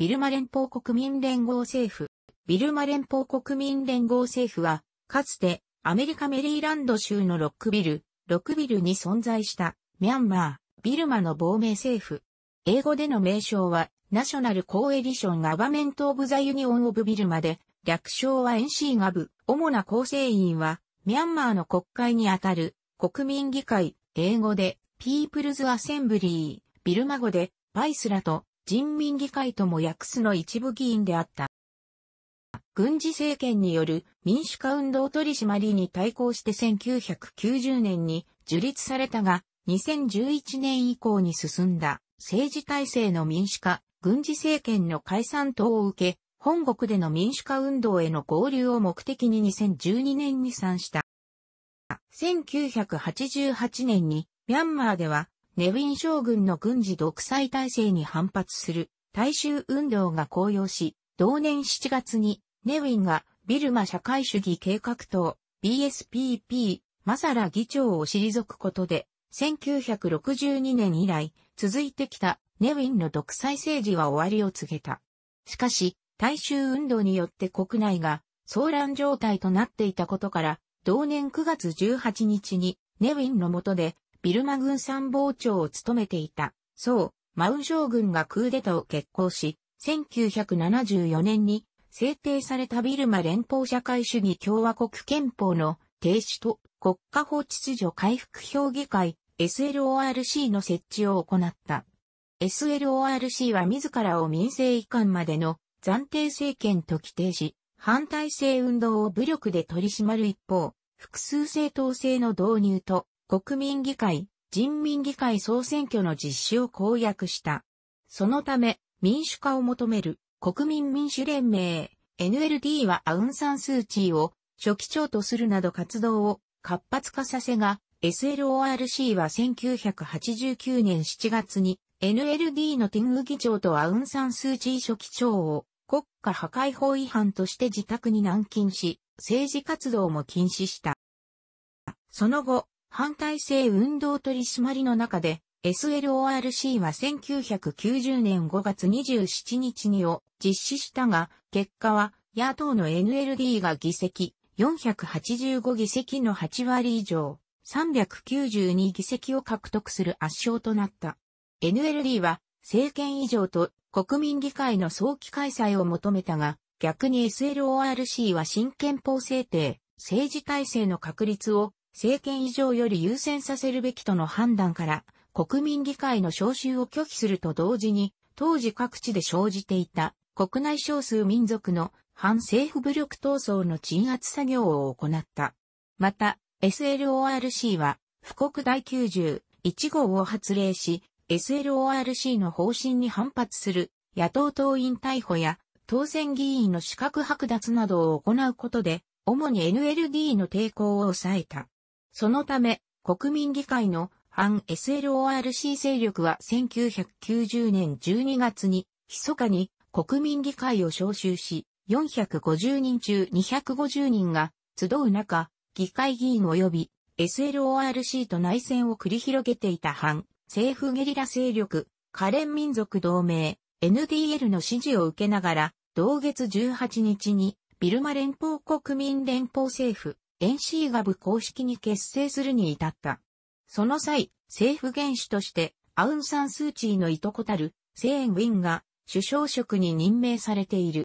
ビルマ連邦国民連合政府。ビルマ連邦国民連合政府は、かつてアメリカメリーランド州のロックビル、ロックビルに存在したミャンマー、ビルマの亡命政府。英語での名称は、ナショナルコーエディションガバメントオブザユニオンオブビルマで、略称は NC ガブ。主な構成員は、ミャンマーの国会にあたる国民議会、英語で、ピープルズアセンブリー、ビルマ語で、パイスラと人民議会とも訳すの一部議員であった。軍事政権による民主化運動取締りに対抗して1990年に樹立されたが、2011年以降に進んだ政治体制の民主化、軍事政権の解散等を受け、本国での民主化運動への合流を目的に2012年に参した。1988年にミャンマーではネウィン将軍の軍事独裁体制に反発する大衆運動が高揚し、同年7月にネウィンがビルマ社会主義計画党 BSPP マサラ議長を退くことで、1962年以来続いてきたネウィンの独裁政治は終わりを告げた。しかし、大衆運動によって国内が騒乱状態となっていたことから、同年9月18日にネウィンの下でビルマ軍参謀長を務めていた、そう、マウ将軍がクーデターを決行し、1974年に制定されたビルマ連邦社会主義共和国憲法の停止と国家法秩序回復評議会 SLORC の設置を行った。SLORC は自らを民政移管までの暫定政権と規定し、反対性運動を武力で取り締まる一方、複数政党制の導入と国民議会、人民議会総選挙の実施を公約した。そのため、民主化を求める国民民主連盟 NLD はアウンサンスーチーを初期長とするなど活動を活発化させが、SLORC は1989年7月に NLD のティング議長とアウンサンスーチー初期長を国家破壊法違反として自宅に軟禁し、政治活動も禁止した。その後、反体制運動取り締まりの中で、SLORC は1990年5月27日にを実施したが、結果は野党の NLD が議席485議席の8割以上、392議席を獲得する圧勝となった。NLD は政権以上と国民議会の早期開催を求めたが、逆に SLORC は新憲法制定、政治体制の確立を政権以上より優先させるべきとの判断から、国民議会の招集を拒否すると同時に、当時各地で生じていた国内少数民族の反政府武力闘争の鎮圧作業を行った。また、SLORC は、富国第91号を発令し、SLORC の方針に反発する野党党員逮捕や当選議員の資格剥奪などを行うことで、主に NLD の抵抗を抑えた。そのため、国民議会の反 SLORC 勢力は1990年12月に、密かに国民議会を招集し、450人中250人が集う中、議会議員及び SLORC と内戦を繰り広げていた反政府ゲリラ勢力、カレン民族同盟 NDL の支持を受けながら、同月18日にビルマ連邦国民連邦政府 NC ガブ公式に結成するに至った。その際、政府元首として、アウンサンスーチーのいとこたる、セーン・ウィンが首相職に任命されている。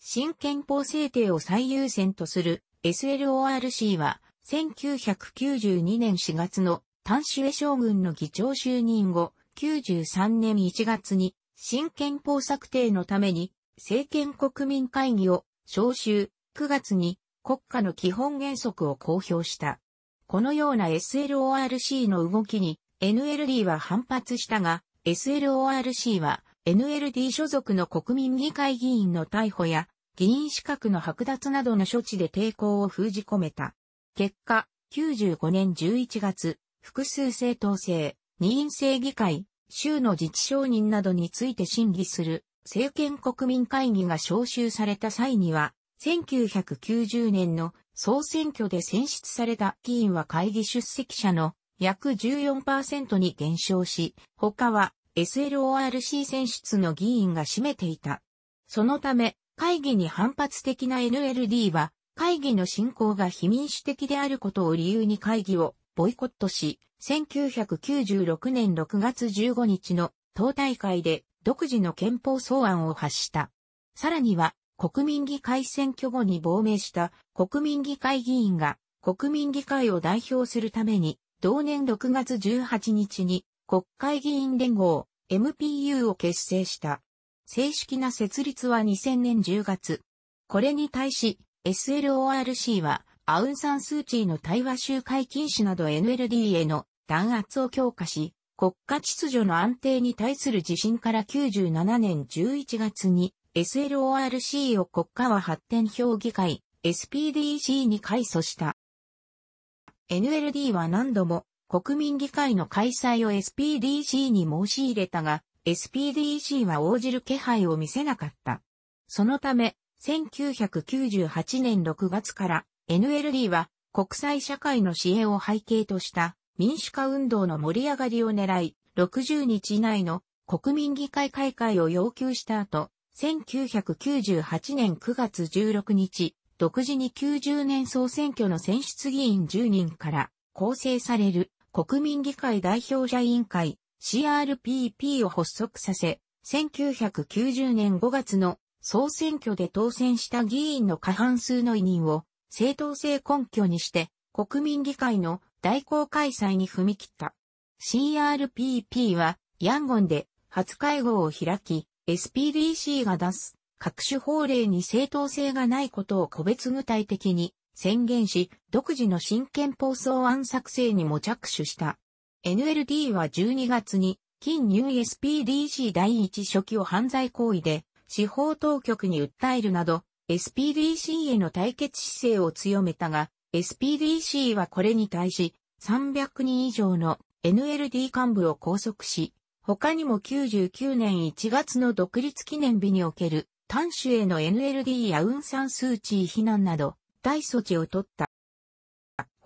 新憲法制定を最優先とする SLORC は、1992年4月の単種へ将軍の議長就任後、93年1月に新憲法策定のために政権国民会議を召集、9月に国家の基本原則を公表した。このような SLORC の動きに NLD は反発したが、SLORC は NLD 所属の国民議会議員の逮捕や議員資格の剥奪などの処置で抵抗を封じ込めた。結果、95年11月、複数政党制、二院制議会、州の自治承認などについて審議する政権国民会議が招集された際には、1990年の総選挙で選出された議員は会議出席者の約14%に減少し、他は SLORC 選出の議員が占めていた。そのため、会議に反発的な NLD は、会議の進行が非民主的であることを理由に会議をボイコットし、1996年6月15日の党大会で独自の憲法草案を発した。さらには、国民議会選挙後に亡命した国民議会議員が国民議会を代表するために同年6月18日に国会議員連合 MPU を結成した。正式な設立は2000年10月。これに対し SLORC はアウンサンスーチーの対話集会禁止など NLD への弾圧を強化し、国家秩序の安定に対する自信から97年11月に SLORC を国家は発展評議会 SPDC に改組した。NLD は何度も国民議会の開催を SPDC に申し入れたが、SPDC は応じる気配を見せなかった。そのため、1998年6月から NLD は国際社会の支援を背景とした民主化運動の盛り上がりを狙い、60日以内の国民議会開会を要求した後、1998年9月16日、独自に90年総選挙の選出議員10人から構成される国民議会代表者委員会 CRPP を発足させ、1990年5月の総選挙で当選した議員の過半数の委任を正当性根拠にして国民議会の代行開催に踏み切った。CRPP はヤンゴンで初会合を開き、SPDC が出す各種法令に正当性がないことを個別具体的に宣言し、独自の新憲法草案作成にも着手した。NLD は12月に、近ニュー SPDC 第一初期を犯罪行為で、司法当局に訴えるなど、SPDC への対決姿勢を強めたが、SPDC はこれに対し、300人以上の NLD 幹部を拘束し、他にも99年1月の独立記念日における、短州への NLD やウンサンス非難など、大措置を取った。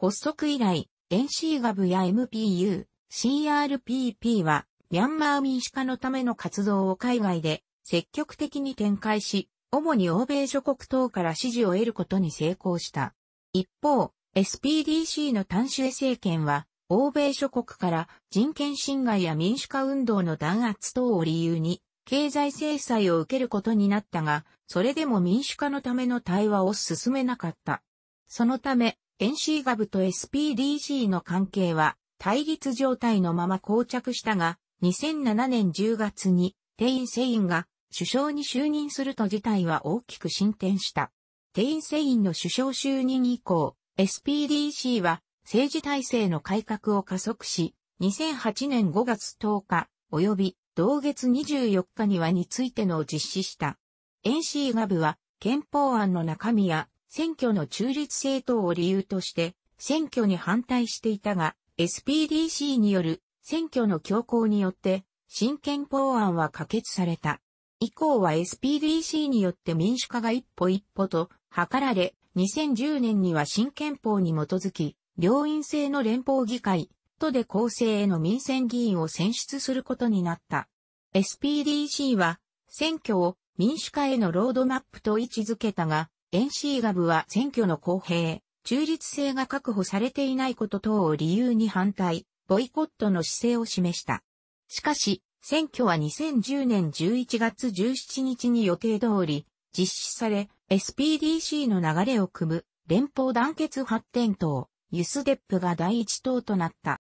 発足以来、NC ガブや MPU、CRPP は、ミャンマー民主化のための活動を海外で積極的に展開し、主に欧米諸国等から支持を得ることに成功した。一方、SPDC の単種政権は、欧米諸国から人権侵害や民主化運動の弾圧等を理由に経済制裁を受けることになったが、それでも民主化のための対話を進めなかった。そのため、NC ガブと SPDC の関係は対立状態のまま膠着したが、2007年10月にテイン・セインが首相に就任すると事態は大きく進展した。テイン・セインの首相就任以降、SPDC は政治体制の改革を加速し、2008年5月10日、及び同月24日にはについてのを実施した。NC ガブは、憲法案の中身や選挙の中立政党を理由として、選挙に反対していたが、SPDC による選挙の強行によって、新憲法案は可決された。以降は SPDC によって民主化が一歩一歩と図られ、2010年には新憲法に基づき、両院制の連邦議会、都で構成への民選議員を選出することになった。SPDC は、選挙を民主化へのロードマップと位置づけたが、NC ガブは選挙の公平、中立性が確保されていないこと等を理由に反対、ボイコットの姿勢を示した。しかし、選挙は2010年11月17日に予定通り実施され、SPDC の流れを組む連邦団結発展等。ユスデップが第一党となった。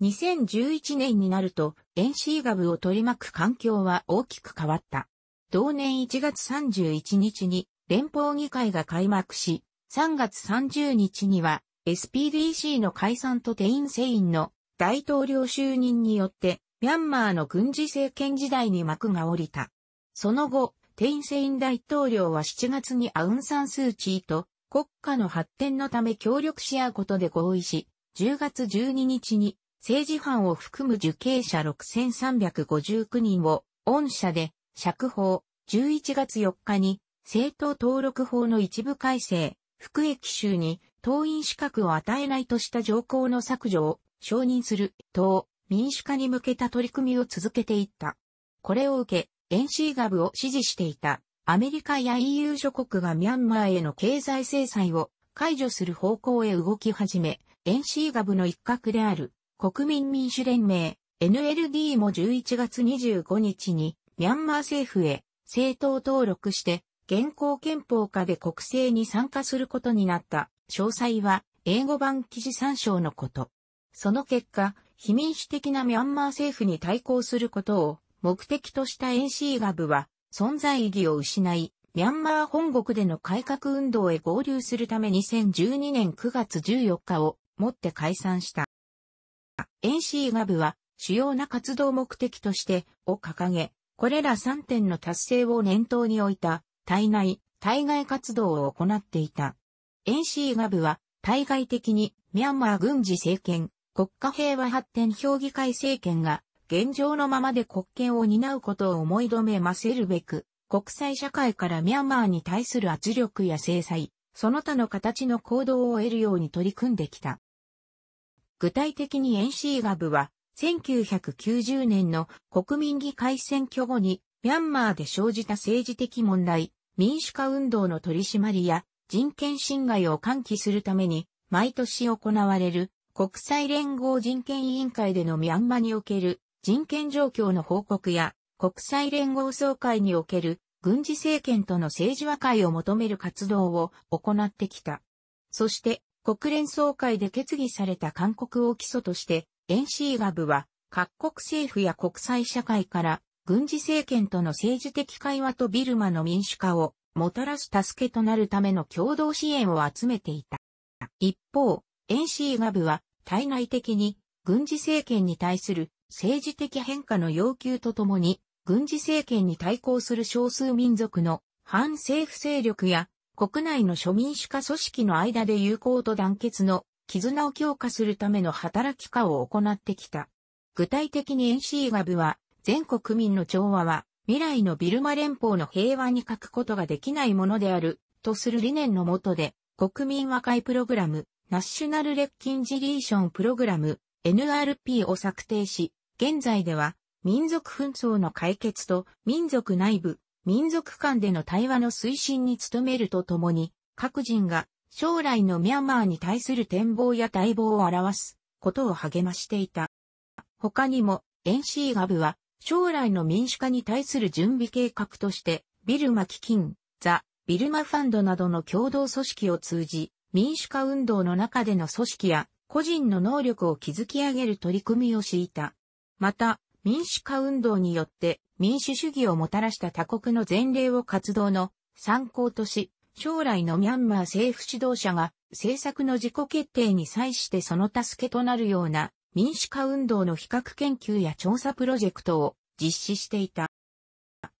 2011年になると、NC ガブを取り巻く環境は大きく変わった。同年1月31日に連邦議会が開幕し、3月30日には SPDC の解散とテインセインの大統領就任によって、ミャンマーの軍事政権時代に幕が下りた。その後、テインセイン大統領は7月にアウンサンスーチーと国家の発展のため協力し合うことで合意し、10月12日に政治犯を含む受刑者6359人を御社で釈放、11月4日に政党登録法の一部改正、服役囚に党員資格を与えないとした条項の削除を承認する党民主化に向けた取り組みを続けていった。これを受け、NC ガブを支持していたアメリカや EU 諸国がミャンマーへの経済制裁を解除する方向へ動き始め、NC ガブの一角である国民民主連盟 NLD も11月25日にミャンマー政府へ政党登録して現行憲法下で国政に参加することになった詳細は英語版記事参照のこと。その結果、非民主的なミャンマー政府に対抗することを目的とした NC ガブは存在意義を失い、ミャンマー本国での改革運動へ合流するため2012年9月14日をもって解散した。NC ガブは主要な活動目的としてを掲げ、これら3点の達成を念頭に置いた体内、対外活動を行っていた。NC ガブは対外的にミャンマー軍事政権、国家平和発展評議会政権が現状のままで国権を担うことを思い止めませるべく、国際社会からミャンマーに対する圧力や制裁、その他の形の行動を得るように取り組んできた。具体的に NC ガブは、1990年の国民議会選挙後に、ミャンマーで生じた政治的問題、民主化運動の取り締まりや人権侵害を喚起するために、毎年行われる国際連合人権委員会でのミャンマーにおける人権状況の報告や国際連合総会における軍事政権との政治和解を求める活動を行ってきた。そして国連総会で決議された勧告を基礎として NC ガブは各国政府や国際社会から軍事政権との政治的会話とビルマの民主化をもたらす助けとなるための共同支援を集めていた。一方、NC ガブは対内的に軍事政権に対する政治的変化の要求とともに、軍事政権に対抗する少数民族の反政府勢力や国内の庶民主化組織の間で友好と団結の絆を強化するための働きかを行ってきた。具体的に NC ガブは、全国民の調和は、未来のビルマ連邦の平和に欠くことができないものである、とする理念のもとで、国民和解プログラム、ナッショナルレッキンジリーションプログラム、NRP を策定し、現在では、民族紛争の解決と民族内部、民族間での対話の推進に努めるとともに、各人が将来のミャンマーに対する展望や待望を表すことを励ましていた。他にも、NC ガブは将来の民主化に対する準備計画として、ビルマ基金、ザ・ビルマファンドなどの共同組織を通じ、民主化運動の中での組織や個人の能力を築き上げる取り組みを敷いた。また、民主化運動によって民主主義をもたらした他国の前例を活動の参考とし、将来のミャンマー政府指導者が政策の自己決定に際してその助けとなるような民主化運動の比較研究や調査プロジェクトを実施していた。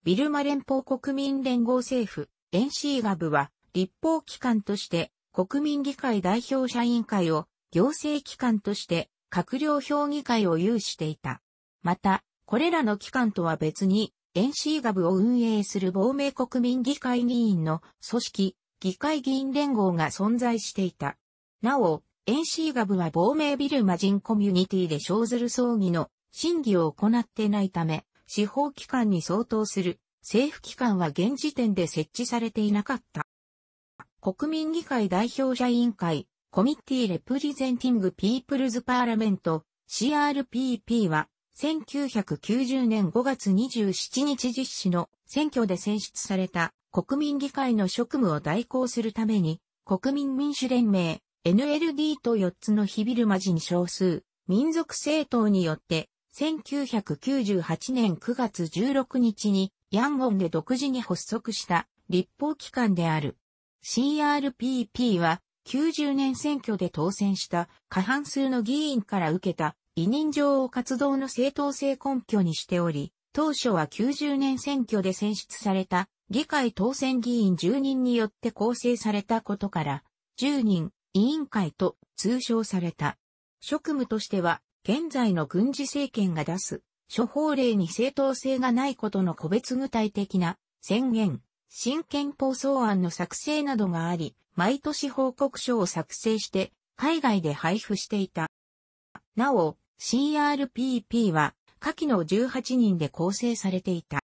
ビルマ連邦国民連合政府 NC ガブは立法機関として国民議会代表者委員会を行政機関として閣僚評議会を有していた。また、これらの機関とは別に、NC ガブを運営する亡命国民議会議員の組織、議会議員連合が存在していた。なお、NC ガブは亡命ビルマ人コミュニティで生ずる葬儀の審議を行ってないため、司法機関に相当する政府機関は現時点で設置されていなかった。国民議会代表者委員会、コミッティレプリゼンティング・ピープルズ・パーラメント、CRPP は、1990年5月27日実施の選挙で選出された国民議会の職務を代行するために、国民民主連盟、NLD と4つのヒビルマに少数、民族政党によって、1998年9月16日に、ヤンゴンで独自に発足した立法機関である。CRPP は、90年選挙で当選した過半数の議員から受けた委任状を活動の正当性根拠にしており、当初は90年選挙で選出された議会当選議員10人によって構成されたことから、10人委員会と通称された。職務としては、現在の軍事政権が出す処方令に正当性がないことの個別具体的な宣言、新憲法草案の作成などがあり、毎年報告書を作成して海外で配布していた。なお、CRPP は下記の18人で構成されていた。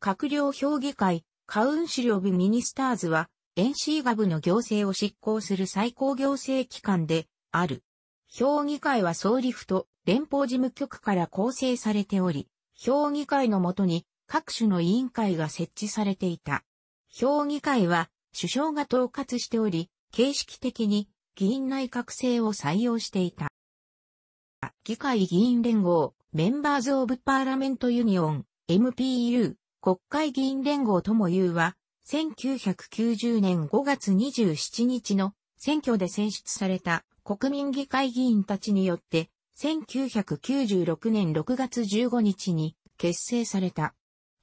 閣僚評議会、カウンシル・オブ・ミニスターズは、NC ガブの行政を執行する最高行政機関である。評議会は総理府と連邦事務局から構成されており、評議会のもとに各種の委員会が設置されていた。評議会は首相が統括しており、形式的に議員内閣制を採用していた。議会議員連合、メンバーズ・オブ・パーラメント・ユニオン、MPU、国会議員連合とも言うは、1990年5月27日の選挙で選出された国民議会議員たちによって、1996年6月15日に結成された。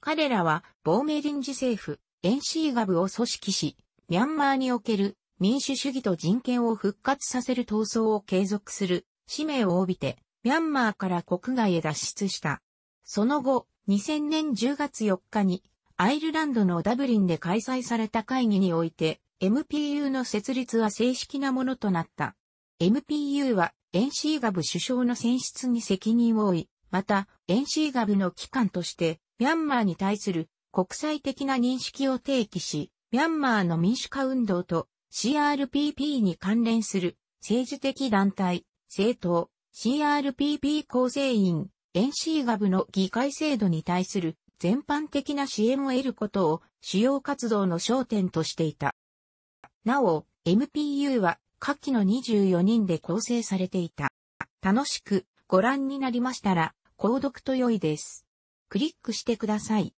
彼らは、亡命臨時政府、NC ガブを組織し、ミャンマーにおける民主主義と人権を復活させる闘争を継続する使命を帯びて、ミャンマーから国外へ脱出した。その後、2000年10月4日に、アイルランドのダブリンで開催された会議において、MPU の設立は正式なものとなった。MPU は、エンシーガブ首相の選出に責任を負い、また、エンシーガブの機関として、ミャンマーに対する国際的な認識を提起し、ミャンマーの民主化運動と CRPP に関連する政治的団体、政党、CRPP 構成員、NC ガブの議会制度に対する全般的な支援を得ることを主要活動の焦点としていた。なお、MPU は下記の24人で構成されていた。楽しくご覧になりましたら、購読と良いです。クリックしてください。